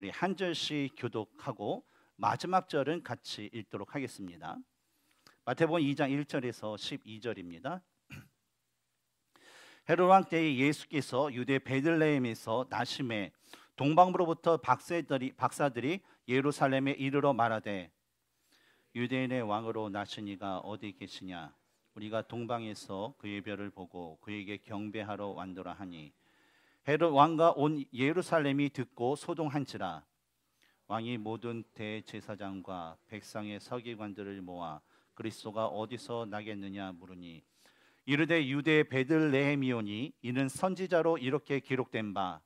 우리 네, 한 절씩 교독하고 마지막 절은 같이 읽도록 하겠습니다. 마태복음 2장 1절에서 12절입니다. 헤롯 왕 때에 예수께서 유대 베들레헴에서 나심에 동방으로부터 박사들이, 박사들이 예루살렘에 이르러 말하되 유대인의 왕으로 나신 이가 어디 계시냐 우리가 동방에서 그의 별을 보고 그에게 경배하러 완도라 하니 헤롯 왕과 온 예루살렘이 듣고 소동한지라 왕이 모든 대제사장과 백성의 서기관들을 모아 그리스도가 어디서 나겠느냐 물으니 이르되 유대 베들레헴이오니 이는 선지자로 이렇게 기록된 바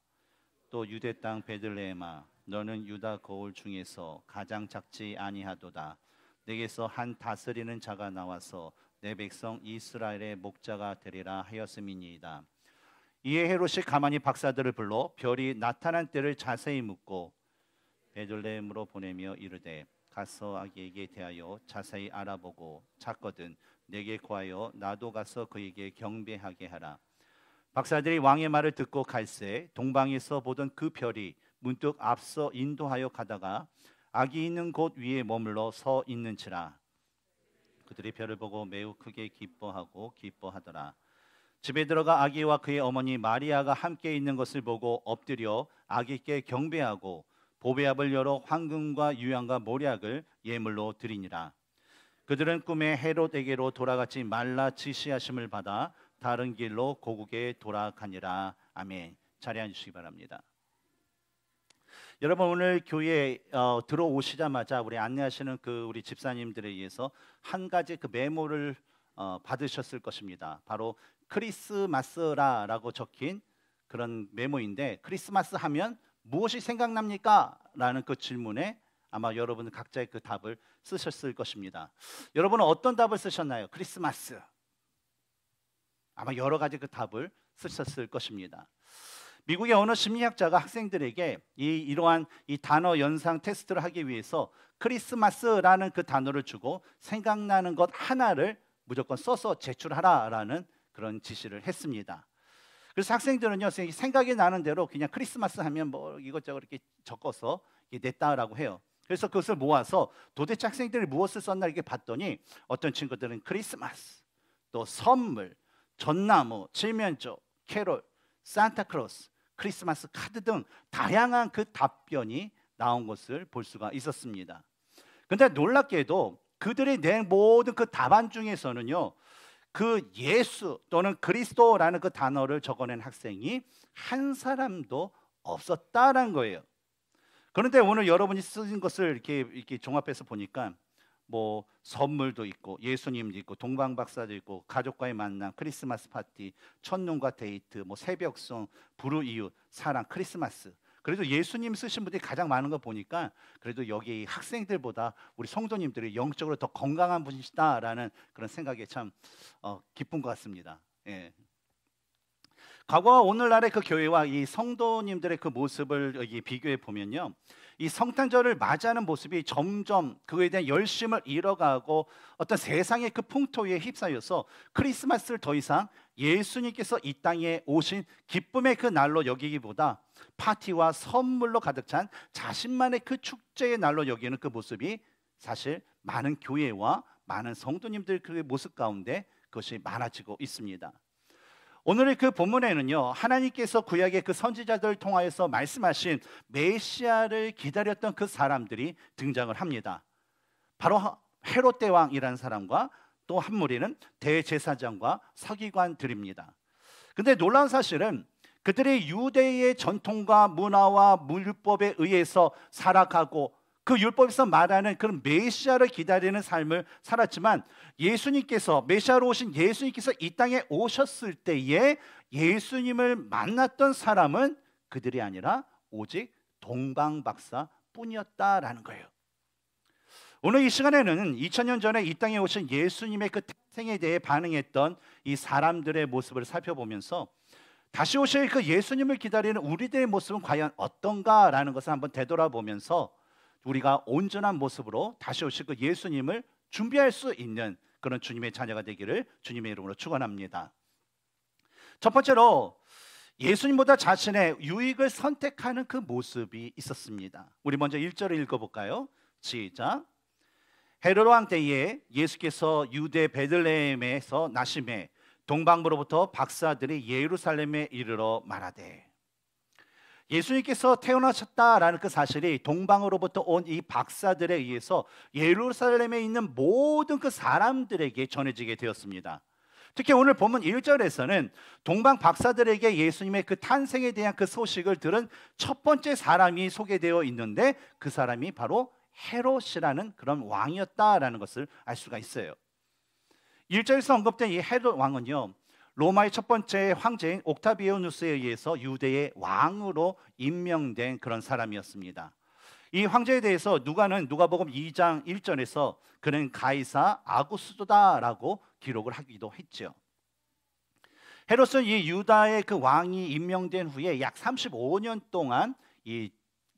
또 유대 땅 베들레헴아 너는 유다 거울 중에서 가장 작지 아니하도다 내게서 한 다스리는 자가 나와서 내 백성 이스라엘의 목자가 되리라 하였음이니이다 이에 헤롯이 가만히 박사들을 불러 별이 나타난 때를 자세히 묻고 베들레헴으로 보내며 이르되 가서 아기에게 대하여 자세히 알아보고 찾거든 내게 구하여 나도 가서 그에게 경배하게 하라. 박사들이 왕의 말을 듣고 갈새 동방에서 보던 그 별이 문득 앞서 인도하여 가다가 아기 있는 곳 위에 머물러 서 있는지라 그들이 별을 보고 매우 크게 기뻐하고 기뻐하더라. 집에 들어가 아기와 그의 어머니 마리아가 함께 있는 것을 보고 엎드려 아기께 경배하고 보배압을 열어 황금과 유양과 모략을 예물로 드리니라. 그들은 꿈에 헤롯에게로 돌아가지 말라 지시하심을 받아 다른 길로 고국에 돌아가니라. 아멘. 자리 앉주시기 바랍니다. 여러분 오늘 교회에 어, 들어오시자마자 우리 안내하시는 그 우리 집사님들에 의해서 한 가지 그 메모를 어, 받으셨을 것입니다. 바로 크리스마스라라고 적힌 그런 메모인데 크리스마스 하면 무엇이 생각납니까? 라는 그 질문에 아마 여러분 각자의 그 답을 쓰셨을 것입니다. 여러분은 어떤 답을 쓰셨나요? 크리스마스. 아마 여러 가지 그 답을 쓰셨을 것입니다. 미국의 어느 심리학자가 학생들에게 이 이러한 이 단어 연상 테스트를 하기 위해서 크리스마스라는 그 단어를 주고 생각나는 것 하나를 무조건 써서 제출하라라는 그런 지시를 했습니다. 그래서 학생들은요 생각이 나는 대로 그냥 크리스마스 하면 뭐 이것저것 이렇게 적어서 냈다라고 해요. 그래서 그것을 모아서 도대체 학생들이 무엇을 썼나 이렇게 봤더니 어떤 친구들은 크리스마스, 또 선물, 전나무, 칠면조, 캐롤, 산타크로스, 크리스마스 카드 등 다양한 그 답변이 나온 것을 볼 수가 있었습니다. 근데 놀랍게도 그들이 낸 모든 그 답안 중에서는요 그 예수 또는 그리스도라는 그 단어를 적어낸 학생이 한 사람도 없었다라는 거예요. 그런데 오늘 여러분이 쓰신 것을 이렇게, 이렇게 종합해서 보니까 뭐 선물도 있고 예수님도 있고 동방 박사도 있고 가족과의 만남, 크리스마스 파티, 첫눈과 데이트, 뭐 새벽송, 부르 이웃, 사랑, 크리스마스 그래도 예수님 쓰신 분들이 가장 많은 거 보니까 그래도 여기 학생들보다 우리 성도님들이 영적으로 더 건강한 분이시다라는 그런 생각에 참 어, 기쁜 것 같습니다. 예. 과거와 오늘날의 그 교회와 이 성도님들의 그 모습을 여기 비교해 보면요. 이 성탄절을 맞이하는 모습이 점점 그에 대한 열심을 잃어가고 어떤 세상의 그 풍토에 휩싸여서 크리스마스를 더 이상 예수님께서 이 땅에 오신 기쁨의 그 날로 여기기보다 파티와 선물로 가득 찬 자신만의 그 축제의 날로 여기는 그 모습이 사실 많은 교회와 많은 성도님들 그 모습 가운데 그것이 많아지고 있습니다. 오늘의 그 본문에는요 하나님께서 구약의 그 선지자들을 통하여서 말씀하신 메시아를 기다렸던 그 사람들이 등장을 합니다. 바로 헤롯 대왕이라는 사람과 또 한 무리는 대제사장과 서기관들입니다. 근데 놀라운 사실은 그들의 유대의 전통과 문화와 물법에 의해서 살아가고 그 율법에서 말하는 그런 메시아를 기다리는 삶을 살았지만 예수님께서 메시아로 오신 예수님께서 이 땅에 오셨을 때에 예수님을 만났던 사람은 그들이 아니라 오직 동방박사뿐이었다라는 거예요. 오늘 이 시간에는 2000년 전에 이 땅에 오신 예수님의 그 태생에 대해 반응했던 이 사람들의 모습을 살펴보면서 다시 오실 그 예수님을 기다리는 우리들의 모습은 과연 어떤가라는 것을 한번 되돌아보면서 우리가 온전한 모습으로 다시 오실 그 예수님을 준비할 수 있는 그런 주님의 자녀가 되기를 주님의 이름으로 축원합니다. 첫 번째로 예수님보다 자신의 유익을 선택하는 그 모습이 있었습니다. 우리 먼저 1절을 읽어 볼까요? 시작. 헤롯 왕 때에 예수께서 유대 베들레헴에서 나시에 동방부로부터 박사들이 예루살렘에 이르러 말하되 예수님께서 태어나셨다라는 그 사실이 동방으로부터 온 이 박사들에 의해서 예루살렘에 있는 모든 그 사람들에게 전해지게 되었습니다. 특히 오늘 보면 1절에서는 동방 박사들에게 예수님의 그 탄생에 대한 그 소식을 들은 첫 번째 사람이 소개되어 있는데 그 사람이 바로 헤롯이라는 그런 왕이었다라는 것을 알 수가 있어요. 1절에서 언급된 이 헤롯 왕은요. 로마의 첫 번째 황제인 옥타비오누스에 의해서 유대의 왕으로 임명된 그런 사람이었습니다. 이 황제에 대해서 누가는 누가복음 2장 1절에서 그는 가이사 아구스도다라고 기록을 하기도 했죠. 헤롯은 이 유다의 그 왕이 임명된 후에 약 35년 동안 이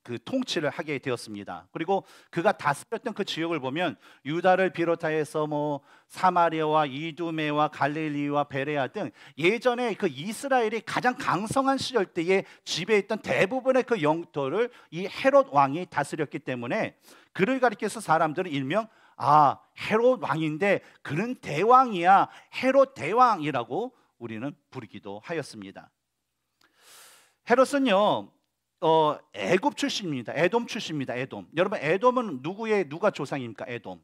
그 통치를 하게 되었습니다. 그리고 그가 다스렸던 그 지역을 보면 유다를 비롯하여서 뭐 사마리아와 이두메와 갈릴리와 베레아 등 예전에 그 이스라엘이 가장 강성한 시절 때에 지배했던 대부분의 그 영토를 이 헤롯 왕이 다스렸기 때문에 그를 가리켜서 사람들은 일명 아 헤롯 왕인데 그는 대왕이야 헤롯 대왕이라고 우리는 부르기도 하였습니다. 헤롯은요 어, 애굽 출신입니다. 애돔 출신입니다. 애돔 여러분 애돔은 누구의 누가 조상입니까? 애돔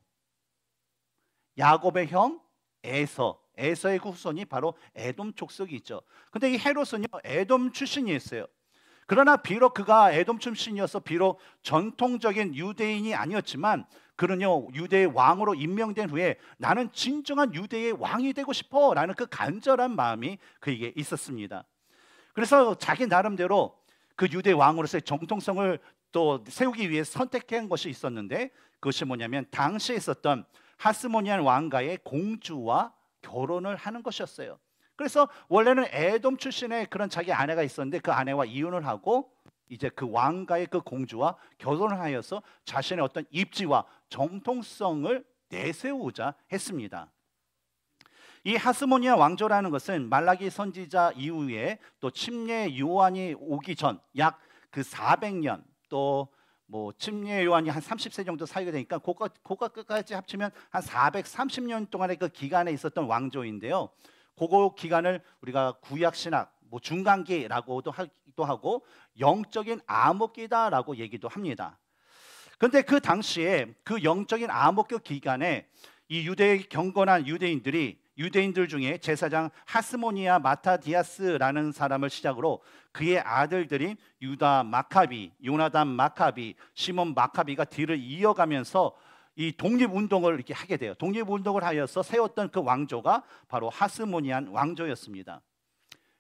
야곱의 형 에서. 에서의 그 후손이 바로 애돔 족속이 있죠. 근데 이 헤롯은요. 애돔 출신이었어요. 그러나 비록 그가 애돔 출신이어서 비록 전통적인 유대인이 아니었지만 그는요 유대의 왕으로 임명된 후에 나는 진정한 유대의 왕이 되고 싶어라는 그 간절한 마음이 그에게 있었습니다. 그래서 자기 나름대로 그 유대 왕으로서의 정통성을 또 세우기 위해 선택한 것이 있었는데 그것이 뭐냐면 당시에 있었던 하스모니안 왕가의 공주와 결혼을 하는 것이었어요. 그래서 원래는 에돔 출신의 그런 자기 아내가 있었는데 그 아내와 이혼을 하고 이제 그 왕가의 그 공주와 결혼을 하여서 자신의 어떤 입지와 정통성을 내세우자 했습니다. 이 하스모니아 왕조라는 것은 말라기 선지자 이후에 또 침례 요한이 오기 전 약 그 400년 또 뭐 침례 요한이 한 30세 정도 살게 되니까 고가 고가 끝까지 합치면 한 430년 동안의 그 기간에 있었던 왕조인데요. 고거 기간을 우리가 구약 신학 뭐 중간기라고도 하기도 하고 영적인 암흑기다라고 얘기도 합니다. 그런데 그 당시에 그 영적인 암흑기 기간에 이 유대의 경건한 유대인들이 유대인들 중에 제사장 하스모니아 마타디아스라는 사람을 시작으로 그의 아들들인 유다 마카비, 요나단 마카비, 시몬 마카비가 뒤를 이어가면서 이 독립운동을 이렇게 하게 돼요. 독립운동을 하여서 세웠던 그 왕조가 바로 하스모니안 왕조였습니다.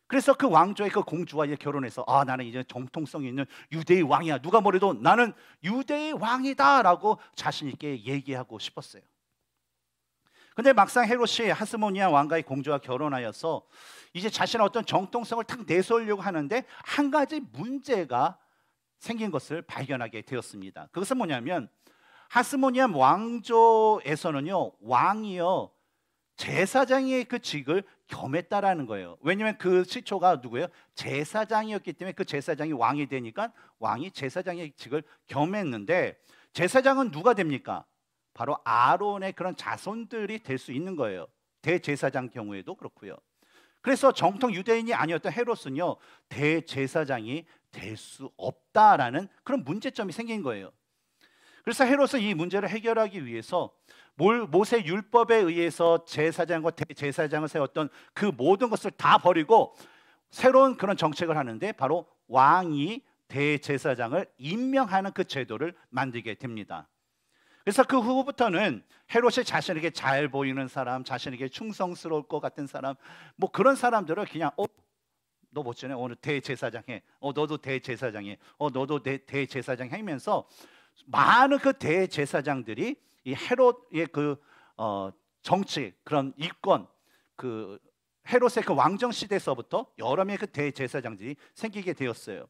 그래서 그 왕조의 그 공주와 이제 결혼해서 아 나는 이제 정통성 있는 유대의 왕이야 누가 뭐래도 나는 유대의 왕이다라고 자신 있게 얘기하고 싶었어요. 근데 막상 헤롯이 하스모니아 왕가의 공주와 결혼하여서 이제 자신의 어떤 정통성을 탁 내세우려고 하는데 한 가지 문제가 생긴 것을 발견하게 되었습니다. 그것은 뭐냐면 하스모니아 왕조에서는요 왕이요 제사장의 그 직을 겸했다라는 거예요. 왜냐하면 그 시초가 누구예요? 제사장이었기 때문에 그 제사장이 왕이 되니까 왕이 제사장의 직을 겸했는데 제사장은 누가 됩니까? 바로 아론의 그런 자손들이 될 수 있는 거예요. 대제사장 경우에도 그렇고요. 그래서 정통 유대인이 아니었던 헤롯은요 대제사장이 될 수 없다라는 그런 문제점이 생긴 거예요. 그래서 헤롯은 이 문제를 해결하기 위해서 모세 율법에 의해서 제사장과 대제사장을 세웠던 그 모든 것을 다 버리고 새로운 그런 정책을 하는데 바로 왕이 대제사장을 임명하는 그 제도를 만들게 됩니다. 그래서 그 후부터는 헤롯이 자신에게 잘 보이는 사람, 자신에게 충성스러울 것 같은 사람, 뭐 그런 사람들을 그냥 어, 너 멋지네 오늘 대제사장해, 어 너도 대제사장해, 어 너도 대, 대제사장 하면서 많은 그 대제사장들이 이 헤롯의 그 어, 정치 그런 이권 그 헤롯의 그 왕정 시대서부터 여러 명의 그 대제사장들이 생기게 되었어요.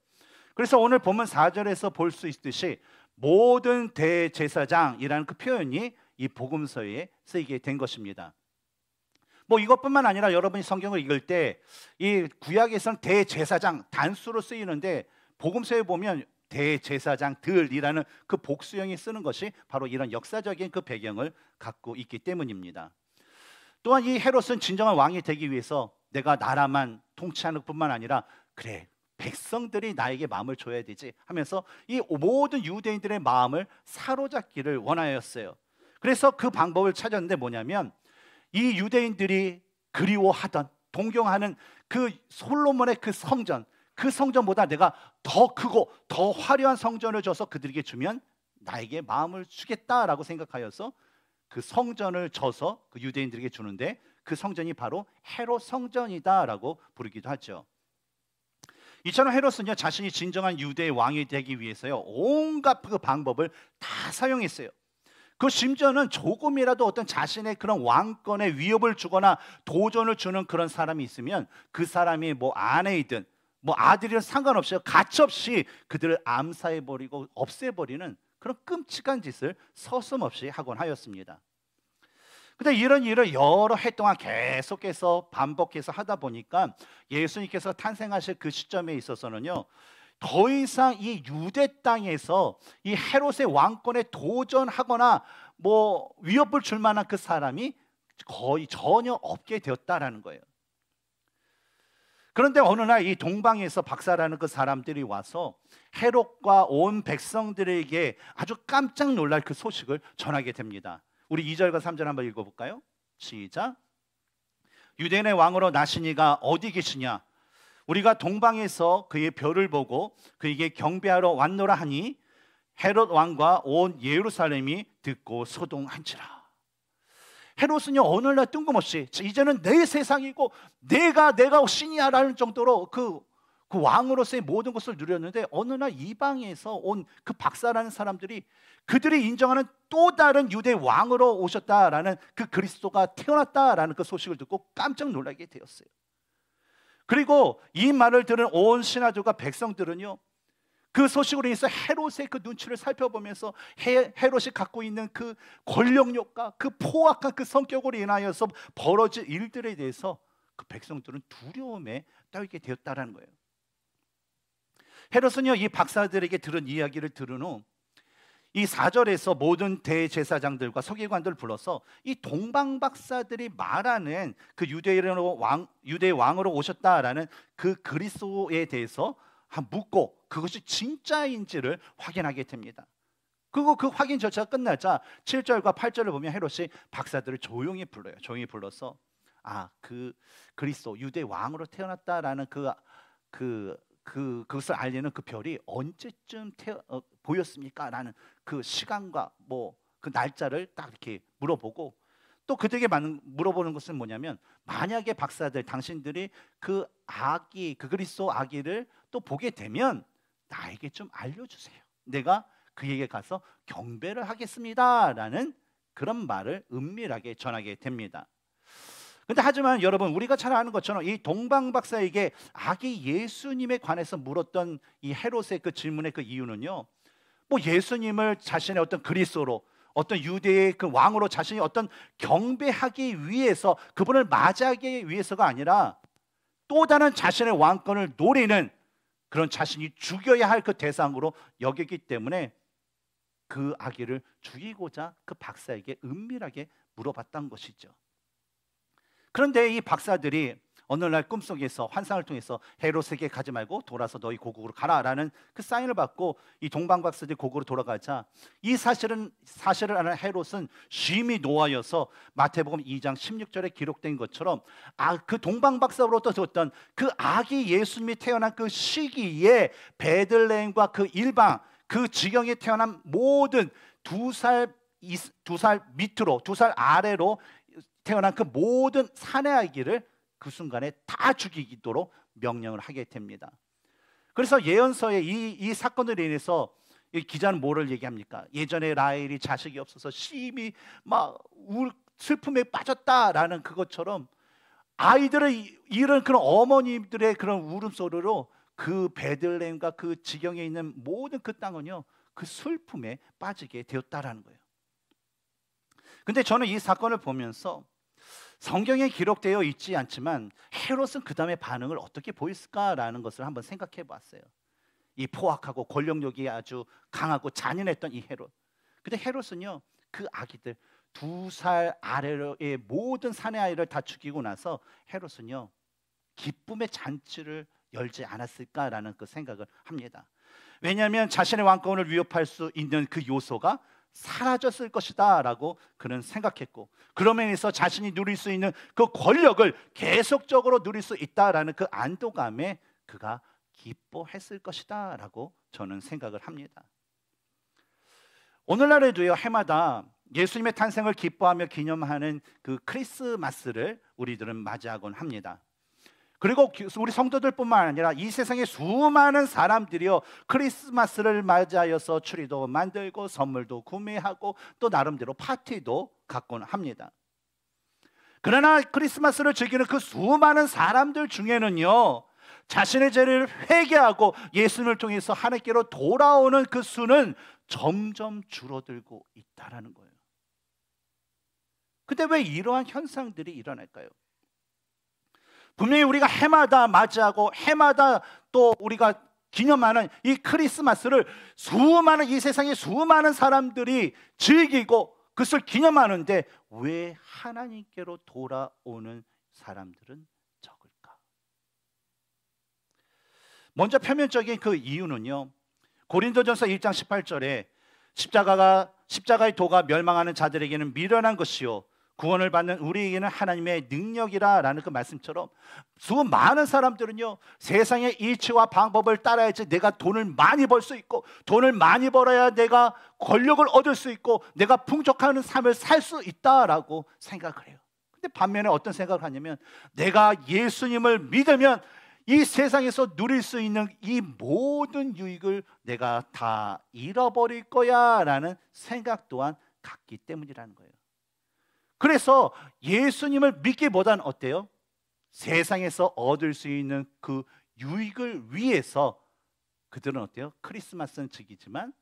그래서 오늘 보면 4절에서 볼 수 있듯이 모든 대제사장이라는 그 표현이 이 복음서에 쓰이게 된 것입니다. 뭐 이것뿐만 아니라 여러분이 성경을 읽을 때 이 구약에서는 대제사장 단수로 쓰이는데 복음서에 보면 대제사장들이라는 그 복수형이 쓰는 것이 바로 이런 역사적인 그 배경을 갖고 있기 때문입니다. 또한 이 헤롯은 진정한 왕이 되기 위해서 내가 나라만 통치하는 것뿐만 아니라 그래 백성들이 나에게 마음을 줘야 되지 하면서 이 모든 유대인들의 마음을 사로잡기를 원하였어요. 그래서 그 방법을 찾았는데 뭐냐면 이 유대인들이 그리워하던 동경하는 그 솔로몬의 그 성전 그 성전보다 내가 더 크고 더 화려한 성전을 줘서 그들에게 주면 나에게 마음을 주겠다라고 생각하여서 그 성전을 줘서그 유대인들에게 주는데 그 성전이 바로 헤로 성전이다라고 부르기도 하죠. 이처럼 헤롯은요 자신이 진정한 유대의 왕이 되기 위해서요 온갖 그 방법을 다 사용했어요. 그 심지어는 조금이라도 어떤 자신의 그런 왕권에 위협을 주거나 도전을 주는 그런 사람이 있으면 그 사람이 뭐 아내이든 뭐 아들이든 상관없이 가차없이 그들을 암살해 버리고 없애 버리는 그런 끔찍한 짓을 서슴없이 하곤 하였습니다. 근데 이런 일을 여러 해 동안 계속해서 반복해서 하다 보니까 예수님께서 탄생하실 그 시점에 있어서는요. 더 이상 이 유대 땅에서 이 헤롯의 왕권에 도전하거나 뭐 위협을 줄 만한 그 사람이 거의 전혀 없게 되었다라는 거예요. 그런데 어느 날 이 동방에서 박사라는 그 사람들이 와서 헤롯과 온 백성들에게 아주 깜짝 놀랄 그 소식을 전하게 됩니다. 우리 2절과 3절 한번 읽어볼까요? 시작. 유대인의 왕으로 나시니가 어디 계시냐? 우리가 동방에서 그의 별을 보고 그에게 경배하러 왔노라 하니 헤롯 왕과 온 예루살렘이 듣고 소동한지라. 헤롯은요 오늘날 뜬금없이 이제는 내 세상이고 내가 내가 신이야라는 정도로 그그 왕으로서의 모든 것을 누렸는데 어느 날 이방에서 온 그 박사라는 사람들이 그들이 인정하는 또 다른 유대 왕으로 오셨다라는 그 그리스도가 태어났다라는 그 소식을 듣고 깜짝 놀라게 되었어요. 그리고 이 말을 들은 온 신하들과 백성들은요. 그 소식으로 인해서 헤롯의 그 눈치를 살펴보면서 헤, 헤롯이 갖고 있는 그권력력과그 포악한 그 성격으로 인하여서 벌어질 일들에 대해서 그 백성들은 두려움에 떨게 되었다라는 거예요. 헤롯은요 이 박사들에게 들은 이야기를 들은 후이 사절에서 모든 대제사장들과 서기관들을 불러서 이 동방 박사들이 말하는 그 유대인으로 왕 유대 왕으로 오셨다라는 그 그리스도에 대해서 묻고 그것이 진짜인지를 확인하게 됩니다. 그리고 그 확인 절차가 끝나자 7절과 8절을 보면 헤롯이 박사들을 조용히 불러요. 조용히 불러서 아, 그 그리스도 유대 왕으로 태어났다라는 그그 그그 그것을 알리는 그 별이 언제쯤 태어, 어, 보였습니까?라는 그 시간과 뭐 그 날짜를 딱 이렇게 물어보고 또 그들에게 많은 물어보는 것은 뭐냐면 만약에 박사들 당신들이 그 아기 그 그리스도 아기를 또 보게 되면 나에게 좀 알려주세요. 내가 그에게 가서 경배를 하겠습니다라는 그런 말을 은밀하게 전하게 됩니다. 근데 하지만 여러분 우리가 잘 아는 것처럼 이 동방 박사에게 아기 예수님에 관해서 물었던 이 헤롯의 그 질문의 그 이유는요. 뭐 예수님을 자신의 어떤 그리스도로 어떤 유대의 그 왕으로 자신이 어떤 경배하기 위해서 그분을 맞이하기 위해서가 아니라 또 다른 자신의 왕권을 노리는 그런 자신이 죽여야 할 그 대상으로 여기기 때문에 그 아기를 죽이고자 그 박사에게 은밀하게 물어봤던 것이죠. 그런데 이 박사들이 어느 날 꿈속에서 환상을 통해서 헤롯에게 가지 말고 돌아서 너희 고국으로 가라라는 그 사인을 받고 이 동방 박사들이 고국으로 돌아가자 이 사실은 사실을 아는 헤롯은 심히 노하여서 마태복음 2장 16절에 기록된 것처럼 아 그 동방 박사로부터 줬던 그 아기 예수님이 태어난 그 시기에 베들레헴과 그 일방 그 지경에 태어난 모든 두 살 두살 밑으로 두 살 아래로 태어난 그 모든 사내 아기를 그 순간에 다 죽이도록 기 명령을 하게 됩니다. 그래서 예언서의 이, 이 사건을 인해서 이 기자는 뭐를 얘기합니까? 예전에 라헬이 자식이 없어서 심히 막 울, 슬픔에 빠졌다라는 그것처럼 아이들의 이런 그런 어머님들의 그런 울음소리로 그베들레과그 지경에 있는 모든 그 땅은요 그 슬픔에 빠지게 되었다라는 거예요. 근데 저는 이 사건을 보면서 성경에 기록되어 있지 않지만 헤롯은 그 다음에 반응을 어떻게 보였을까라는 것을 한번 생각해 봤어요. 이 포악하고 권력력이 아주 강하고 잔인했던 이 헤롯. 근데 헤롯은요 그 아기들 두 살 아래의 모든 사내 아이를 다 죽이고 나서 헤롯은요 기쁨의 잔치를 열지 않았을까라는 그 생각을 합니다. 왜냐하면 자신의 왕권을 위협할 수 있는 그 요소가 사라졌을 것이다 라고 그는 생각했고 그러면 인서 자신이 누릴 수 있는 그 권력을 계속적으로 누릴 수 있다라는 그 안도감에 그가 기뻐했을 것이다 라고 저는 생각을 합니다 오늘날에도요 해마다 예수님의 탄생을 기뻐하며 기념하는 그 크리스마스를 우리들은 맞이하곤 합니다 그리고 우리 성도들뿐만 아니라 이 세상의 수많은 사람들이요 크리스마스를 맞이하여서 추리도 만들고 선물도 구매하고 또 나름대로 파티도 갖곤 합니다. 그러나 크리스마스를 즐기는 그 수많은 사람들 중에는요 자신의 죄를 회개하고 예수님을 통해서 하나님께로 돌아오는 그 수는 점점 줄어들고 있다라는 거예요. 근데 왜 이러한 현상들이 일어날까요? 분명히 우리가 해마다 맞이하고 해마다 또 우리가 기념하는 이 크리스마스를 수많은 이세상에 수많은 사람들이 즐기고 그것을 기념하는데 왜 하나님께로 돌아오는 사람들은 적을까? 먼저 표면적인 그 이유는요. 고린도전서 1장 18절에 십자가가 십자가의 도가 멸망하는 자들에게는 미련한 것이요 구원을 받는 우리에게는 하나님의 능력이라라는 그 말씀처럼 수많은 사람들은요 세상의 이치와 방법을 따라야지 내가 돈을 많이 벌 수 있고 돈을 많이 벌어야 내가 권력을 얻을 수 있고 내가 풍족하는 삶을 살 수 있다라고 생각을 해요. 근데 반면에 어떤 생각을 하냐면 내가 예수님을 믿으면 이 세상에서 누릴 수 있는 이 모든 유익을 내가 다 잃어버릴 거야라는 생각 또한 갖기 때문이라는 거예요. 그래서 예수님을 믿기보단 어때요? 세상에서 얻을 수 있는 그 유익을 위해서 그들은 어때요? 크리스마스는 즐이지만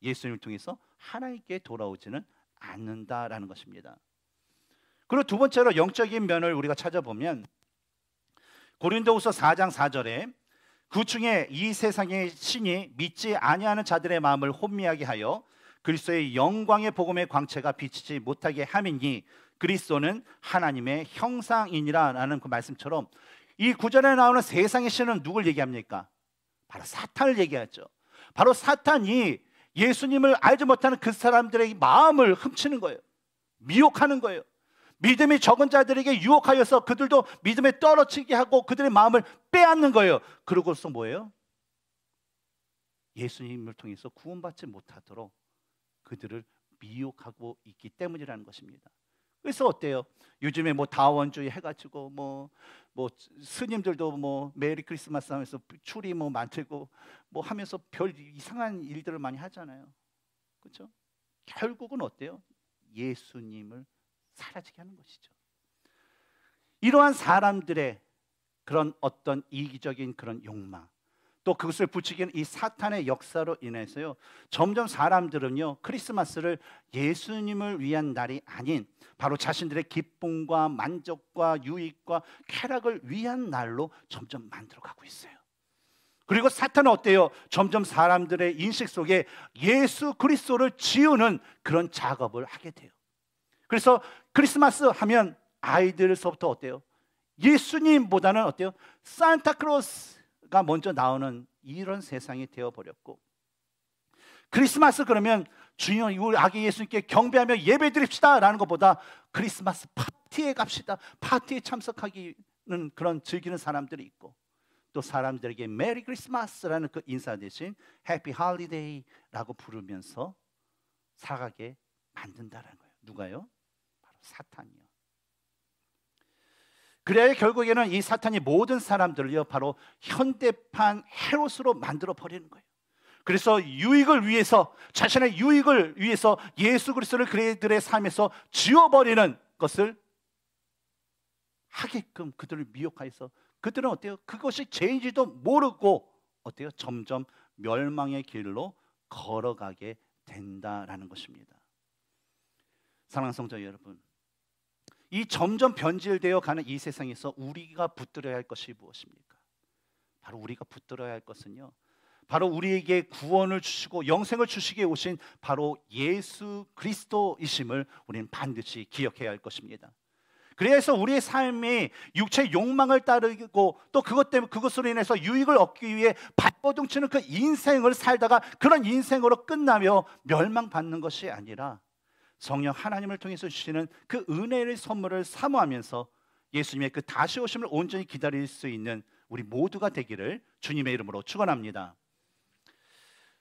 예수님을 통해서 하나님께 돌아오지는 않는다라는 것입니다. 그리고 두 번째로 영적인 면을 우리가 찾아보면 고린도후서 4장 4절에 그 중에 이 세상의 신이 믿지 아니하는 자들의 마음을 혼미하게 하여 그리스도의 영광의 복음의 광채가 비치지 못하게 함이니 그리스도는 하나님의 형상이니라라는 그 말씀처럼 이 구절에 나오는 세상의 신은 누굴 얘기합니까? 바로 사탄을 얘기하죠. 바로 사탄이 예수님을 알지 못하는 그 사람들의 마음을 훔치는 거예요. 미혹하는 거예요. 믿음이 적은 자들에게 유혹하여서 그들도 믿음에 떨어지게 하고 그들의 마음을 빼앗는 거예요. 그러고서 뭐예요? 예수님을 통해서 구원받지 못하도록 그들을 미혹하고 있기 때문이라는 것입니다. 그래서 어때요? 요즘에 뭐 다원주의 해가지고 뭐뭐 뭐 스님들도 뭐 메리 크리스마스 하면서 추리 뭐 만들고 뭐 하면서 별 이상한 일들을 많이 하잖아요. 그렇죠? 결국은 어때요? 예수님을 사라지게 하는 것이죠. 이러한 사람들의 그런 어떤 이기적인 그런 욕망, 또 그것을 부추기는 이 사탄의 역사로 인해서요. 점점 사람들은요. 크리스마스를 예수님을 위한 날이 아닌 바로 자신들의 기쁨과 만족과 유익과 쾌락을 위한 날로 점점 만들어 가고 있어요. 그리고 사탄은 어때요? 점점 사람들의 인식 속에 예수 그리스도를 지우는 그런 작업을 하게 돼요. 그래서 크리스마스 하면 아이들에서부터 어때요? 예수님보다는 어때요? 산타크로스 가 그러니까 먼저 나오는 이런 세상이 되어 버렸고 크리스마스 그러면 주여 우리 아기 예수님께 경배하며 예배드립시다라는 것보다 크리스마스 파티에 갑시다 파티에 참석하기는 그런 즐기는 사람들이 있고 또 사람들에게 메리 크리스마스라는 그 인사 대신 해피 할리데이라고 부르면서 살아가게 만든다는 거예요. 누가요? 바로 사탄이요. 그래야 결국에는 이 사탄이 모든 사람들을요 바로 현대판 헤롯으로 만들어 버리는 거예요. 그래서 유익을 위해서 자신의 유익을 위해서 예수 그리스도를 그들의 삶에서 지워버리는 것을 하게끔 그들을 미혹하여서 그들은 어때요? 그것이 죄인지도 모르고 어때요? 점점 멸망의 길로 걸어가게 된다라는 것입니다. 사랑하는 성도 여러분, 이 점점 변질되어 가는 이 세상에서 우리가 붙들어야 할 것이 무엇입니까? 바로 우리가 붙들어야 할 것은요. 바로 우리에게 구원을 주시고 영생을 주시기에 오신 바로 예수 그리스도이심을 우리는 반드시 기억해야 할 것입니다. 그래서 우리의 삶이 육체 욕망을 따르고 또 그것 때문에 그것으로 인해서 유익을 얻기 위해 발버둥치는 그 인생을 살다가 그런 인생으로 끝나며 멸망받는 것이 아니라 성령 하나님을 통해서 주시는 그 은혜의 선물을 사모하면서 예수님의 그 다시 오심을 온전히 기다릴 수 있는 우리 모두가 되기를 주님의 이름으로 축원합니다.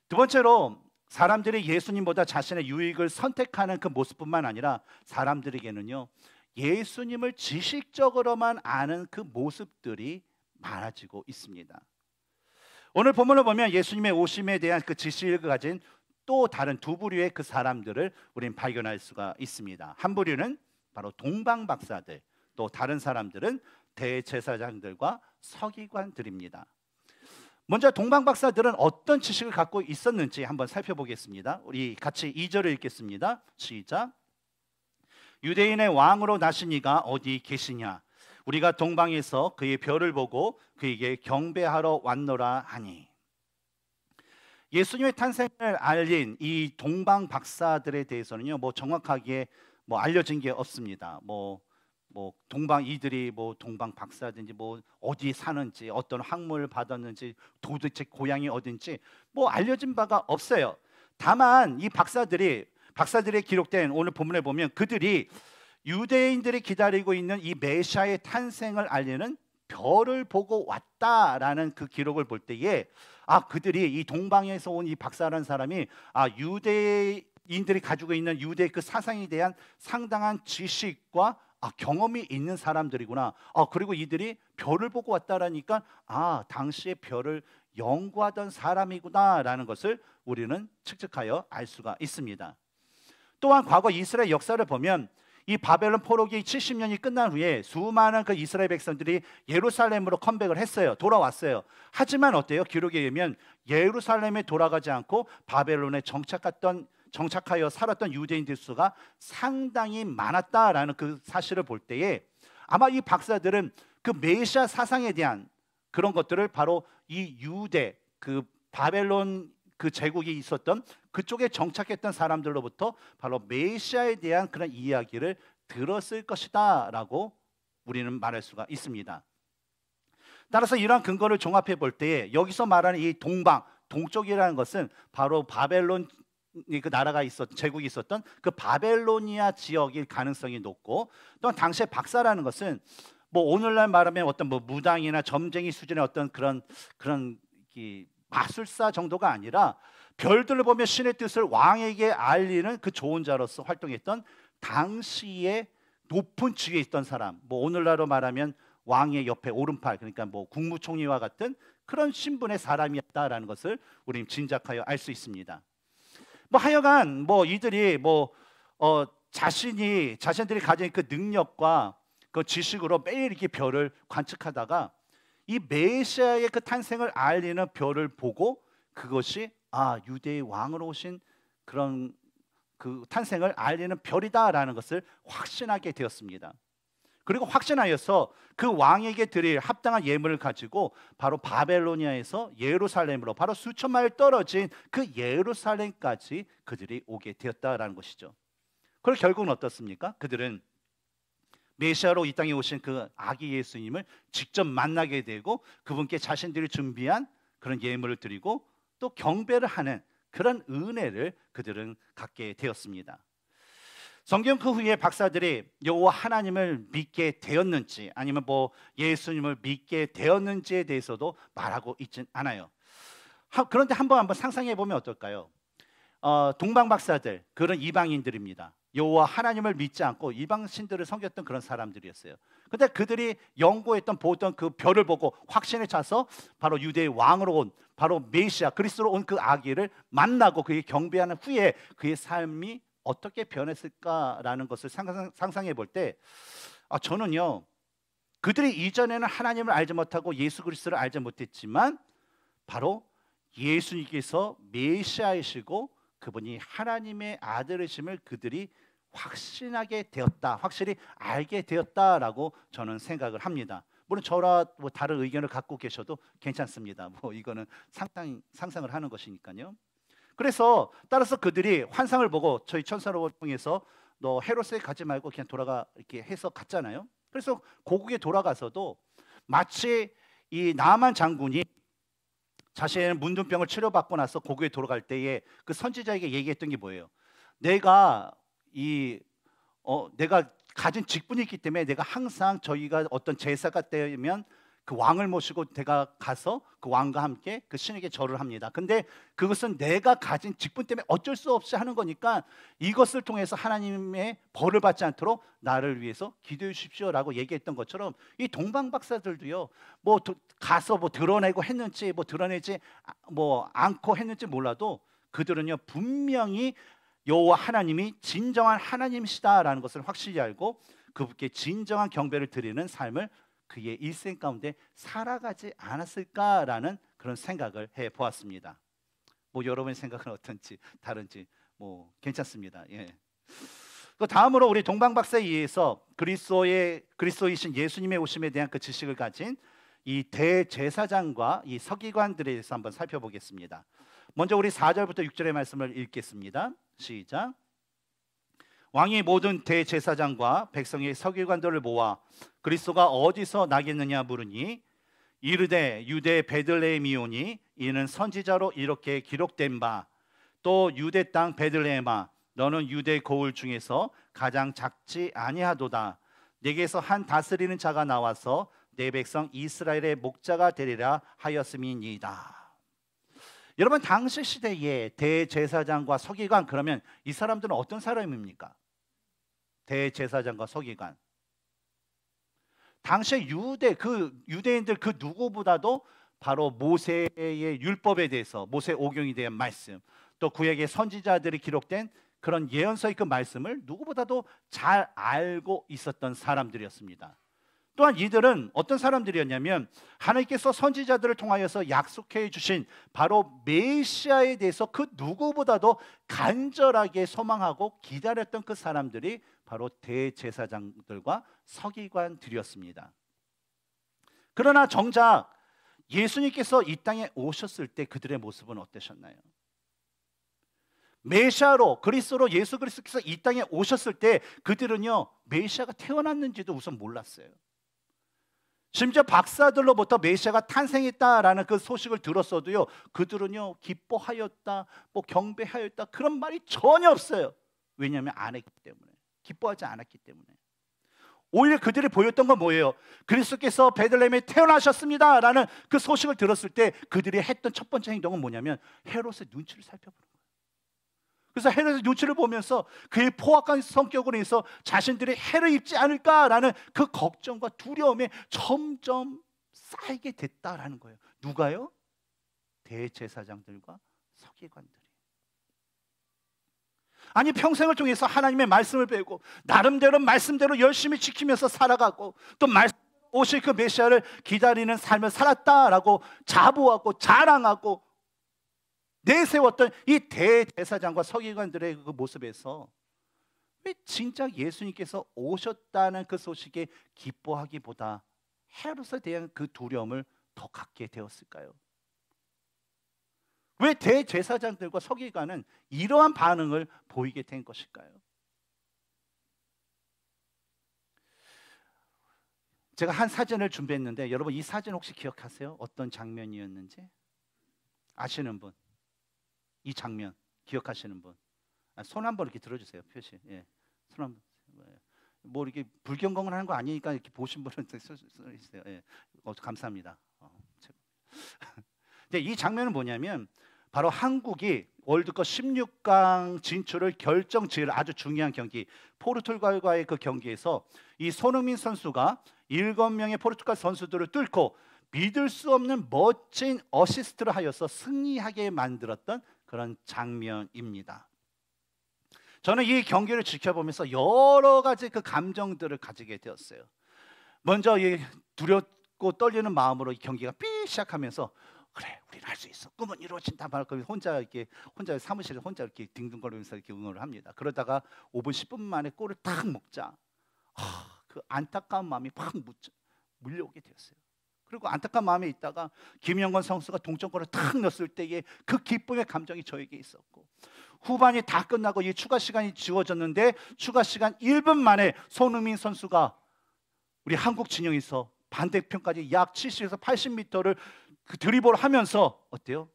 두 번째로 사람들이 예수님보다 자신의 유익을 선택하는 그 모습뿐만 아니라 사람들에게는요 예수님을 지식적으로만 아는 그 모습들이 많아지고 있습니다. 오늘 본문을 보면 예수님의 오심에 대한 그 지식을 가진 또 다른 두 부류의 그 사람들을 우리는 발견할 수가 있습니다. 한 부류는 바로 동방 박사들, 또 다른 사람들은 대제사장들과 서기관들입니다. 먼저 동방 박사들은 어떤 지식을 갖고 있었는지 한번 살펴보겠습니다. 우리 같이 2절을 읽겠습니다. 시작. 유대인의 왕으로 나신 이가 어디 계시냐 우리가 동방에서 그의 별을 보고 그에게 경배하러 왔노라 하니 예수님의 탄생을 알린 이 동방 박사들에 대해서는요, 뭐 정확하게 뭐 알려진 게 없습니다. 뭐뭐 뭐 동방 이들이 뭐 동방 박사든지 뭐 어디 사는지 어떤 학문을 받았는지 도대체 고향이 어딘지 뭐 알려진 바가 없어요. 다만 이 박사들이 박사들의 기록된 오늘 본문에 보면 그들이 유대인들이 기다리고 있는 이 메시아의 탄생을 알리는 별을 보고 왔다라는 그 기록을 볼 때에 아 그들이 이 동방에서 온 이 박사라는 사람이 아 유대인들이 가지고 있는 유대 그 사상에 대한 상당한 지식과 아 경험이 있는 사람들이구나. 아 그리고 이들이 별을 보고 왔다라니까 아 당시의 별을 연구하던 사람이구나라는 것을 우리는 측측하여 알 수가 있습니다. 또한 과거 이스라엘 역사를 보면 이 바벨론 포로기 70년이 끝난 후에 수많은 그 이스라엘 백성들이 예루살렘으로 컴백을 했어요. 돌아왔어요. 하지만 어때요? 기록에 의하면 예루살렘에 돌아가지 않고 바벨론에 정착했던 정착하여 살았던 유대인들 수가 상당히 많았다라는 그 사실을 볼 때에 아마 이 박사들은 그 메시아 사상에 대한 그런 것들을 바로 이 유대 그 바벨론 그 제국이 있었던 그쪽에 정착했던 사람들로부터 바로 메시아에 대한 그런 이야기를 들었을 것이다라고 우리는 말할 수가 있습니다. 따라서 이러한 근거를 종합해 볼 때에 여기서 말하는 이 동방 동쪽이라는 것은 바로 바벨론 그 나라가 있었 제국이 있었던 그 바벨로니아 지역일 가능성이 높고 또한 당시의 박사라는 것은 뭐 오늘날 말하면 어떤 뭐 무당이나 점쟁이 수준의 어떤 그런 그런 마술사 정도가 아니라 별들을 보며 신의 뜻을 왕에게 알리는 그 좋은 자로서 활동했던 당시의 높은 직에 있던 사람, 뭐 오늘날로 말하면 왕의 옆에 오른팔, 그러니까 뭐 국무총리와 같은 그런 신분의 사람이었다라는 것을 우리는 짐작하여 알 수 있습니다. 뭐 하여간 뭐 이들이 뭐 어, 자신이 자신들이 가진 그 능력과 그 지식으로 매일 이렇게 별을 관측하다가 이 메시아의 그 탄생을 알리는 별을 보고 그것이 아 유대의 왕으로 오신 그런 그 탄생을 알리는 별이다라는 것을 확신하게 되었습니다. 그리고 확신하여서 그 왕에게 드릴 합당한 예물을 가지고 바로 바벨로니아에서 예루살렘으로 바로 수천 마일 떨어진 그 예루살렘까지 그들이 오게 되었다라는 것이죠. 그걸 결국은 어떻습니까? 그들은 메시아로 이 땅에 오신 그 아기 예수님을 직접 만나게 되고 그분께 자신들이 준비한 그런 예물을 드리고 또 경배를 하는 그런 은혜를 그들은 갖게 되었습니다. 성경 그 후에 박사들이 여호와 하나님을 믿게 되었는지 아니면 뭐 예수님을 믿게 되었는지에 대해서도 말하고 있진 않아요. 하, 그런데 한번 한번 상상해 보면 어떨까요? 어, 동방 박사들 그런 이방인들입니다. 여호와 하나님을 믿지 않고 이방 신들을 섬겼던 그런 사람들이었어요. 근데 그들이 연구했던 보던 그 별을 보고 확신에 차서 바로 유대의 왕으로 온 바로 메시아 그리스로온 그 아기를 만나고 그에 경배하는 후에 그의 삶이 어떻게 변했을까라는 것을 상상, 해볼때 아, 저는요 그들이 이전에는 하나님을 알지 못하고 예수 그리스도를 알지 못했지만 바로 예수님께서 메시아이시고 그분이 하나님의 아들이심을 그들이 확신하게 되었다. 확실히 알게 되었다라고 저는 생각을 합니다. 물론 저와 뭐 다른 의견을 갖고 계셔도 괜찮습니다. 뭐 이거는 상상, 상상을 하는 것이니까요. 그래서 따라서 그들이 환상을 보고 저희 천사로 통해서 너 헤롯에 가지 말고 그냥 돌아가 이렇게 해서 갔잖아요. 그래서 고국에 돌아가서도 마치 이 나만 장군이 자신의 문둥병을 치료받고 나서 고교에 돌아갈 때에 그 선지자에게 얘기했던 게 뭐예요? 내가 이 어, 내가 가진 직분이 있기 때문에 내가 항상 저희가 어떤 제사가 되면 그 왕을 모시고 내가 가서 그 왕과 함께 그 신에게 절을 합니다. 근데 그것은 내가 가진 직분 때문에 어쩔 수 없이 하는 거니까 이것을 통해서 하나님의 벌을 받지 않도록 나를 위해서 기도해 주십시오라고 얘기했던 것처럼 이 동방 박사들도요. 뭐 가서 뭐 드러내고 했는지 뭐 드러내지 뭐 않고 했는지 몰라도 그들은요 분명히 여호와 하나님이 진정한 하나님시다라는 이 것을 확실히 알고 그분께 진정한 경배를 드리는 삶을 그의 일생 가운데 살아가지 않았을까라는 그런 생각을 해 보았습니다. 뭐 여러분의 생각은 어떤지 다른지 뭐 괜찮습니다. 예. 그 다음으로 우리 동방 박사에 의해서 그리스도의 그리스도이신 예수님의 오심에 대한 그 지식을 가진 이 대제사장과 이 서기관들에 대해서 한번 살펴보겠습니다. 먼저 우리 4절부터 6절의 말씀을 읽겠습니다. 시작. 왕이 모든 대제사장과 백성의 서기관들을 모아 그리스도가 어디서 나겠느냐 물으니 이르되 유대 베들레헴이오니 이는 선지자로 이렇게 기록된 바 또 유대 땅 베들레헴아 너는 유대 고을 중에서 가장 작지 아니하도다 내게서 한 다스리는 자가 나와서 내 백성 이스라엘의 목자가 되리라 하였음이니이다 여러분 당시 시대에 대제사장과 서기관 그러면 이 사람들은 어떤 사람입니까? 대제사장과 서기관. 당시에 유대 그 유대인들 그 누구보다도 바로 모세의 율법에 대해서 모세 오경에 대한 말씀 또 구약의 선지자들이 기록된 그런 예언서의 그 말씀을 누구보다도 잘 알고 있었던 사람들이었습니다. 또한 이들은 어떤 사람들이었냐면 하나님께서 선지자들을 통하여서 약속해 주신 바로 메시아에 대해서 그 누구보다도 간절하게 소망하고 기다렸던 그 사람들이 바로 대제사장들과 서기관들이었습니다. 그러나 정작 예수님께서 이 땅에 오셨을 때 그들의 모습은 어떠셨나요? 메시아로 그리스도로 예수 그리스도께서 이 땅에 오셨을 때 그들은요 메시아가 태어났는지도 우선 몰랐어요. 심지어 박사들로부터 메시아가 탄생했다라는 그 소식을 들었어도요 그들은요 기뻐하였다 뭐 경배하였다 그런 말이 전혀 없어요. 왜냐하면 안 했기 때문에. 기뻐하지 않았기 때문에 오히려 그들이 보였던 건 뭐예요? 그리스도께서 베들레헴에 태어나셨습니다라는 그 소식을 들었을 때 그들이 했던 첫 번째 행동은 뭐냐면 헤롯의 눈치를 살펴보는 거예요. 그래서 헤롯의 눈치를 보면서 그의 포악한 성격으로 인해서 자신들이 해를 입지 않을까라는 그 걱정과 두려움에 점점 쌓이게 됐다라는 거예요. 누가요? 대제사장들과 서기관들. 아니 평생을 통해서 하나님의 말씀을 배우고 나름대로 말씀대로 열심히 지키면서 살아가고 또 오실 그 메시아를 기다리는 삶을 살았다라고 자부하고 자랑하고 내세웠던 이 대대사장과 서기관들의 그 모습에서 왜 진짜 예수님께서 오셨다는 그 소식에 기뻐하기보다 헤롯에 대한 그 두려움을 더 갖게 되었을까요? 왜 대제사장들과 서기관은 이러한 반응을 보이게 된 것일까요? 제가 한 사진을 준비했는데 여러분 이 사진 혹시 기억하세요? 어떤 장면이었는지 아시는 분? 이 장면 기억하시는 분? 아, 손한 번 이렇게 들어주세요 표시. 예. 손한 번. 뭐 이렇게 불경공을 하는 거 아니니까 이렇게 보신 분은 쓰세요. 예. 어, 감사합니다. 어, 이 장면은 뭐냐면 바로 한국이 월드컵 16강 진출을 결정 지을 아주 중요한 경기 포르투갈과의 그 경기에서 이 손흥민 선수가 7명의 포르투갈 선수들을 뚫고 믿을 수 없는 멋진 어시스트를 하여서 승리하게 만들었던 그런 장면입니다. 저는 이 경기를 지켜보면서 여러 가지 그 감정들을 가지게 되었어요. 먼저 이 두렵고 떨리는 마음으로 이 경기가 삐 시작하면서 우리는 할수 있어. 꿈은 이루어진다 말할 거면 혼자 이렇게 혼자 사무실에 혼자 이렇게 딩둥거리면서 이렇게 응원을 합니다. 그러다가 5분 10분 만에 골을 딱 먹자. 아, 그 안타까운 마음이 팍 묻죠. 물려오게 되었어요. 그리고 안타까운 마음에 있다가 김영건 선수가 동점골을 탁 넣었을 때에 그 기쁨의 감정이 저에게 있었고 후반이 다 끝나고 이 추가 시간이 지워졌는데 추가 시간 1분 만에 손흥민 선수가 우리 한국 진영에서 반대편까지 약 70에서 80m를 그 드리블 하면서 어때요?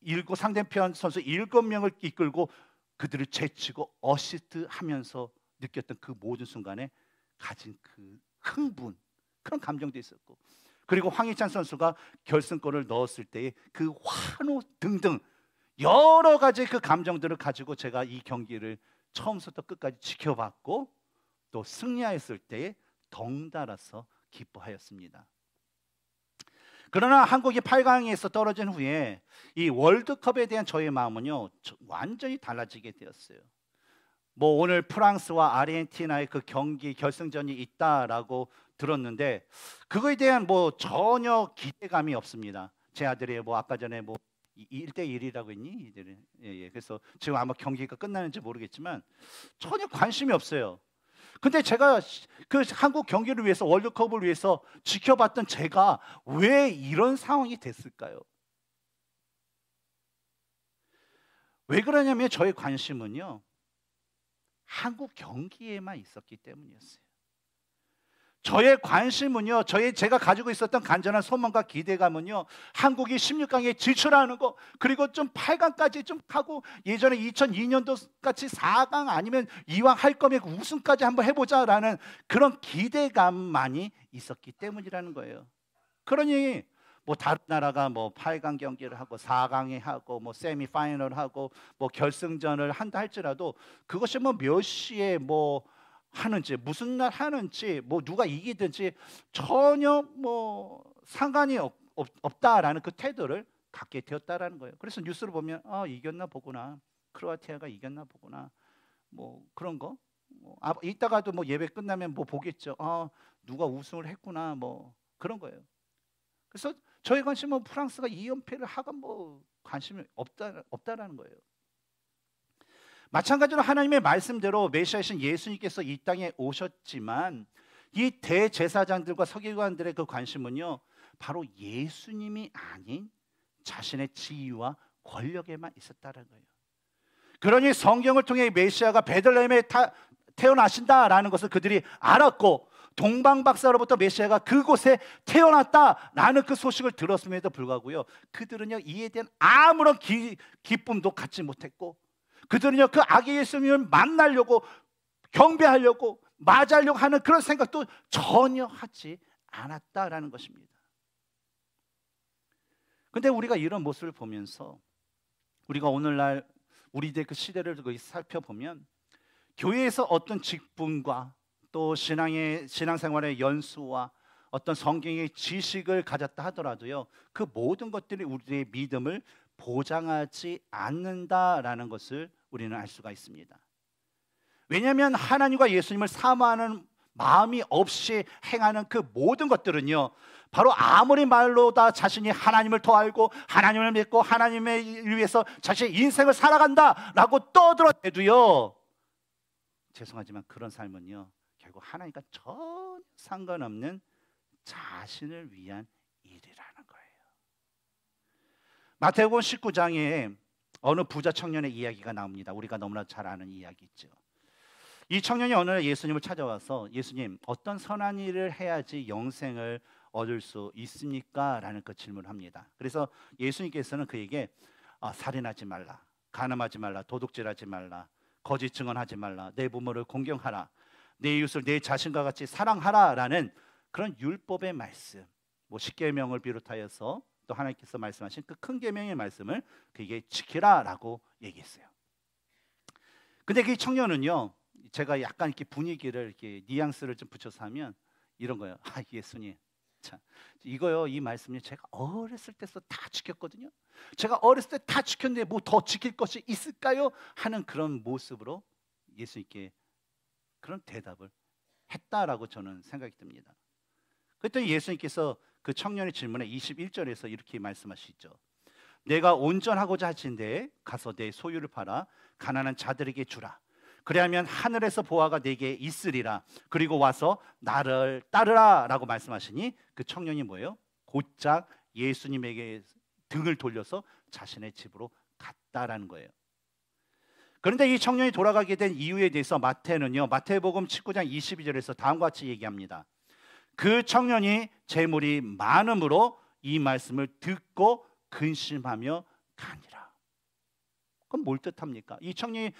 일곱 상대편 선수 일곱 명을 이끌고 그들을 제치고 어시스트 하면서 느꼈던 그 모든 순간에 가진 그 흥분 그런 감정도 있었고 그리고 황희찬 선수가 결승골을 넣었을 때의 그 환호 등등 여러 가지 그 감정들을 가지고 제가 이 경기를 처음부터 끝까지 지켜봤고 또승리하을 때에 덩달아서 기뻐하였습니다. 그러나 한국이 8강에서 떨어진 후에 이 월드컵에 대한 저의 마음은요 완전히 달라지게 되었어요. 뭐 오늘 프랑스와 아르헨티나의 그 경기 결승전이 있다라고 들었는데 그거에 대한 뭐 전혀 기대감이 없습니다. 제 아들이 뭐 아까 전에 뭐 1대 1이라고 했니? 예, 예. 그래서 지금 아마 경기가 끝나는지 모르겠지만 전혀 관심이 없어요. 근데 제가 그 한국 경기를 위해서 월드컵을 위해서 지켜봤던 제가 왜 이런 상황이 됐을까요? 왜 그러냐면 저의 관심은요. 한국 경기에만 있었기 때문이었어요. 저의 관심은요, 저의 제가 가지고 있었던 간절한 소망과 기대감은요, 한국이 16강에 진출하는 거, 그리고 좀 8강까지 좀 하고 예전에 2002년도 같이 4강 아니면 이왕 할 거면 우승까지 한번 해보자라는 그런 기대감만이 있었기 때문이라는 거예요. 그러니 뭐 다른 나라가 뭐 8강 경기를 하고 4강에 하고 뭐 세미 파이널 하고 뭐 결승전을 한다 할지라도 그것이 뭐 몇 시에 뭐 하는지 무슨 날 하는지 뭐 누가 이기든지 전혀 뭐 상관이 없, 없다라는 그 태도를 갖게 되었다라는 거예요. 그래서 뉴스를 보면 아 이겼나 보구나 크로아티아가 이겼나 보구나 뭐 그런 거. 뭐, 아, 이따가도 뭐 예배 끝나면 뭐 보겠죠. 아 누가 우승을 했구나 뭐 그런 거예요. 그래서 저희 관심은 프랑스가 이연패를 하건 뭐 관심이 없다 없다라는 거예요. 마찬가지로 하나님의 말씀대로 메시아이신 예수님께서 이 땅에 오셨지만 이 대제사장들과 서기관들의 그 관심은요 바로 예수님이 아닌 자신의 지위와 권력에만 있었다는 거예요. 그러니 성경을 통해 메시아가 베들레헴에 태어나신다라는 것을 그들이 알았고 동방박사로부터 메시아가 그곳에 태어났다라는 그 소식을 들었음에도 불구하고요 그들은요 이에 대한 아무런 기, 기쁨도 갖지 못했고 그들은요 그 아기 예수님을 만나려고 경배하려고 맞으려고 하는 그런 생각도 전혀 하지 않았다라는 것입니다. 근데 우리가 이런 모습을 보면서 우리가 오늘날 우리의 그 시대를 살펴보면 교회에서 어떤 직분과 또 신앙의 신앙생활의 연수와 어떤 성경의 지식을 가졌다 하더라도요 그 모든 것들이 우리의 믿음을 보장하지 않는다라는 것을 우리는 알 수가 있습니다. 왜냐하면 하나님과 예수님을 사모하는 마음이 없이 행하는 그 모든 것들은요 바로 아무리 말로 다 자신이 하나님을 더 알고 하나님을 믿고 하나님의 위해서 자신의 인생을 살아간다라고 떠들어대도요 죄송하지만 그런 삶은요 결국 하나님과 전혀 상관없는 자신을 위한 마태복음 19장에 어느 부자 청년의 이야기가 나옵니다. 우리가 너무나 잘 아는 이야기죠. 이 청년이 어느 날 예수님을 찾아와서 예수님 어떤 선한 일을 해야지 영생을 얻을 수 있습니까? 라는 그 질문을 합니다. 그래서 예수님께서는 그에게 아, 살인하지 말라, 가늠하지 말라, 도둑질하지 말라, 거짓 증언하지 말라, 내 부모를 공경하라, 내 이웃을 내 자신과 같이 사랑하라라는 그런 율법의 말씀, 뭐 십계명을 비롯하여서 또 하나님께서 말씀하신 그 큰 계명의 말씀을 그게 지키라라고 얘기했어요. 근데 그 청년은요, 제가 약간 이렇게 분위기를 이렇게 뉘앙스를 좀 붙여서 하면 이런 거예요. 아 예수님, 자 이거요 이 말씀이 제가 어렸을 때서 다 지켰거든요. 제가 어렸을 때 다 지켰는데 뭐 더 지킬 것이 있을까요? 하는 그런 모습으로 예수님께 그런 대답을 했다라고 저는 생각이 듭니다. 그랬더니 예수님께서 그 청년의 질문에 21절에서 이렇게 말씀하시죠. 내가 온전하고자 하신데 가서 내 소유를 팔아 가난한 자들에게 주라. 그리하면 하늘에서 보아가 내게 있으리라. 그리고 와서 나를 따르라라고 말씀하시니 그 청년이 뭐예요? 곧장 예수님에게 등을 돌려서 자신의 집으로 갔다라는 거예요. 그런데 이 청년이 돌아가게 된 이유에 대해서 마태는요. 마태복음 19장 22절에서 다음과 같이 얘기합니다. 그 청년이 재물이 많음으로 이 말씀을 듣고 근심하며 가니라. 그건 뭘 뜻합니까? 이 청년이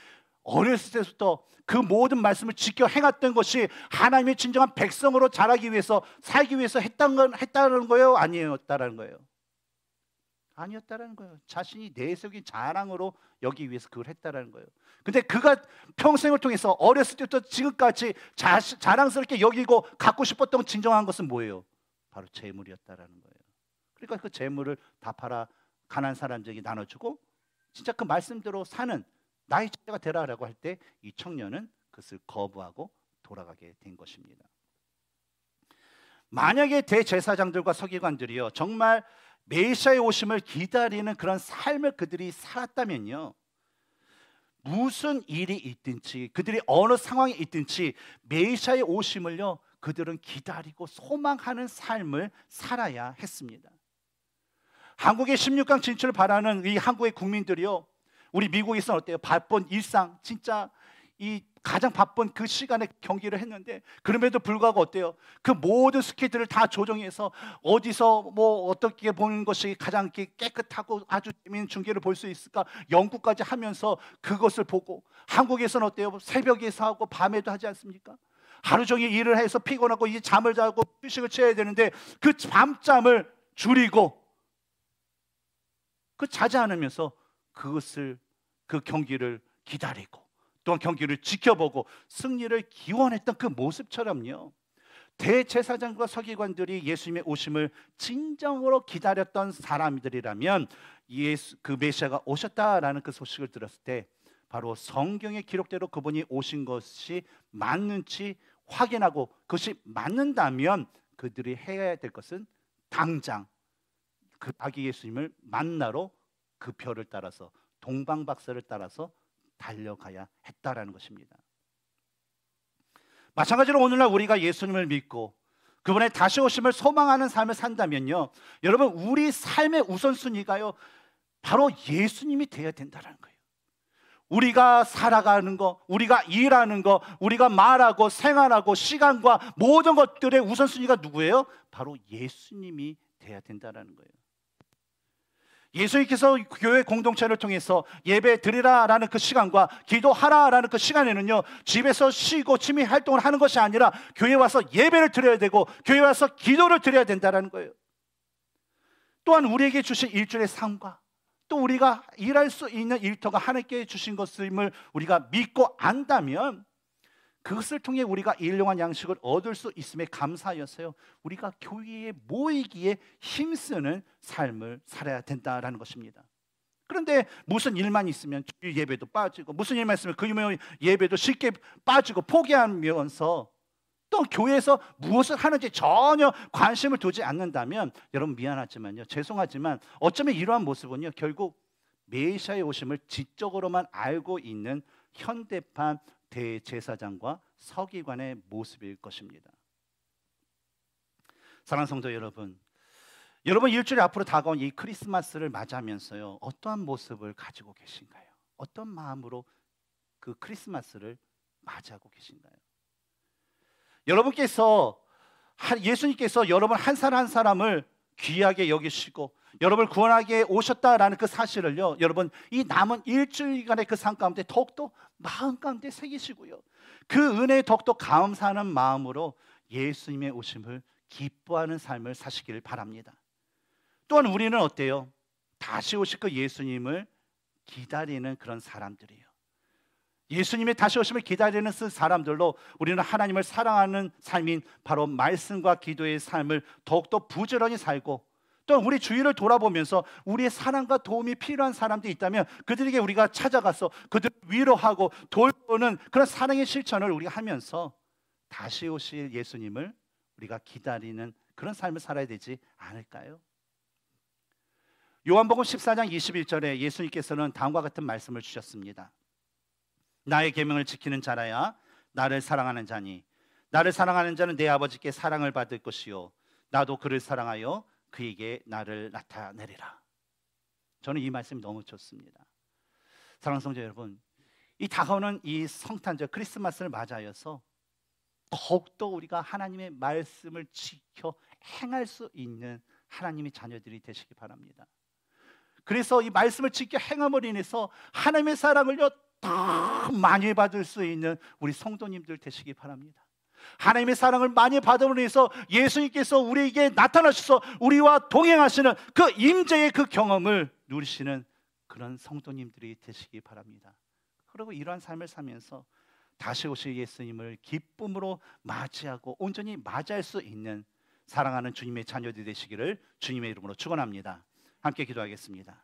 어렸을 때부터 그 모든 말씀을 지켜 행했던 것이 하나님의 진정한 백성으로 자라기 위해서 살기 위해서 했다는, 했다는 거예요, 아니었다라는 거예요. 아니었다라는 거예요. 자신이 내적인 자랑으로 여기 위해서 그걸 했다라는 거예요. 근데 그가 평생을 통해서 어렸을 때부터 지금까지 자, 자랑스럽게 여기고 갖고 싶었던 진정한 것은 뭐예요? 바로 재물이었다라는 거예요. 그러니까 그 재물을 다 팔아 가난 사람들에게 나눠주고 진짜 그 말씀대로 사는 나의 자녀가 되라라고 할 때 이 청년은 그것을 거부하고 돌아가게 된 것입니다. 만약에 대제사장들과 서기관들이요 정말 메시아의 오심을 기다리는 그런 삶을 그들이 살았다면요. 무슨 일이 있든지 그들이 어느 상황에 있든지 메시아의 오심을요. 그들은 기다리고 소망하는 삶을 살아야 했습니다. 한국의 16강 진출을 바라는 이 한국의 국민들이요. 우리 미국에서는 어때요? 바쁜 일상 진짜 이 가장 바쁜 그 시간에 경기를 했는데 그럼에도 불구하고 어때요? 그 모든 스케줄을 다 조정해서 어디서 뭐 어떻게 보는 것이 가장 깨끗하고 아주 재미있는 중계를 볼 수 있을까 연구까지 하면서 그것을 보고 한국에서는 어때요? 새벽에서 하고 밤에도 하지 않습니까? 하루 종일 일을 해서 피곤하고 이제 잠을 자고 휴식을 취해야 되는데 그 밤잠을 줄이고 그 자지 않으면서 그것을 그 경기를 기다리고 또한 경기를 지켜보고 승리를 기원했던 그 모습처럼요. 대제사장과 서기관들이 예수님의 오심을 진정으로 기다렸던 사람들이라면 예수 그 메시아가 오셨다라는 그 소식을 들었을 때 바로 성경의 기록대로 그분이 오신 것이 맞는지 확인하고 그것이 맞는다면 그들이 해야 될 것은 당장 그 아기 예수님을 만나러 그 표를 따라서 동방박사를 따라서 달려가야 했다라는 것입니다. 마찬가지로 오늘날 우리가 예수님을 믿고 그분의 다시 오심을 소망하는 삶을 산다면요. 여러분 우리 삶의 우선순위가요. 바로 예수님이 되어야 된다는 거예요. 우리가 살아가는 거, 우리가 일하는 거, 우리가 말하고 생활하고 시간과 모든 것들의 우선순위가 누구예요? 바로 예수님이 돼야 된다는 거예요. 예수님께서 교회 공동체를 통해서 예배 드리라라는 그 시간과 기도하라라는 그 시간에는요 집에서 쉬고 취미 활동을 하는 것이 아니라 교회 와서 예배를 드려야 되고 교회 와서 기도를 드려야 된다라는 거예요. 또한 우리에게 주신 일주일의 삶과 또 우리가 일할 수 있는 일터가 하나님께 주신 것임을 우리가 믿고 안다면 그것을 통해 우리가 일용한 양식을 얻을 수 있음에 감사하여서요. 우리가 교회에 모이기에 힘쓰는 삶을 살아야 된다라는 것입니다. 그런데 무슨 일만 있으면 주 예배도 빠지고 무슨 일만 있으면 그 예배도 쉽게 빠지고 포기하면서 또 교회에서 무엇을 하는지 전혀 관심을 두지 않는다면 여러분 미안하지만요. 죄송하지만 어쩌면 이러한 모습은요. 결국 메시아의 오심을 지적으로만 알고 있는 현대판 대제사장과 서기관의 모습일 것입니다. 사랑 성도 여러분, 여러분 일주일 앞으로 다가온 이 크리스마스를 맞이하면서요 어떠한 모습을 가지고 계신가요? 어떤 마음으로 그 크리스마스를 맞이하고 계신가요? 여러분께서 예수님께서 여러분 한 사람 한 사람을 귀하게 여기시고 여러분 구원하기에 오셨다라는 그 사실을요, 여러분 이 남은 일주일간의 그삶 가운데 더욱더 마음 가운데 새기시고요. 그 은혜에 더욱더 감사하는 마음으로 예수님의 오심을 기뻐하는 삶을 사시길 바랍니다. 또한 우리는 어때요? 다시 오실 그 예수님을 기다리는 그런 사람들이에요. 예수님의 다시 오심을 기다리는 그 사람들로 우리는 하나님을 사랑하는 삶인 바로 말씀과 기도의 삶을 더욱더 부지런히 살고 또는 우리 주위를 돌아보면서 우리의 사랑과 도움이 필요한 사람도 있다면 그들에게 우리가 찾아가서 그들 위로하고 돌보는 그런 사랑의 실천을 우리가 하면서 다시 오실 예수님을 우리가 기다리는 그런 삶을 살아야 되지 않을까요? 요한복음 14장 21절에 예수님께서는 다음과 같은 말씀을 주셨습니다. 나의 계명을 지키는 자라야 나를 사랑하는 자니 나를 사랑하는 자는 내 아버지께 사랑을 받을 것이요 나도 그를 사랑하여 그에게 나를 나타내리라. 저는 이 말씀이 너무 좋습니다. 사랑하는 성도 여러분, 이 다가오는 이 성탄절 크리스마스를 맞아서 더욱더 우리가 하나님의 말씀을 지켜 행할 수 있는 하나님의 자녀들이 되시기 바랍니다. 그래서 이 말씀을 지켜 행함으로 인해서 하나님의 사랑을요 더 많이 받을 수 있는 우리 성도님들 되시기 바랍니다. 하나님의 사랑을 많이 받음으로 인해서 예수님께서 우리에게 나타나셔서 우리와 동행하시는 그 임재의 그 경험을 누리시는 그런 성도님들이 되시기 바랍니다. 그리고 이러한 삶을 살면서 다시 오실 예수님을 기쁨으로 맞이하고 온전히 맞이할 수 있는 사랑하는 주님의 자녀들 되시기를 주님의 이름으로 축원합니다. 함께 기도하겠습니다.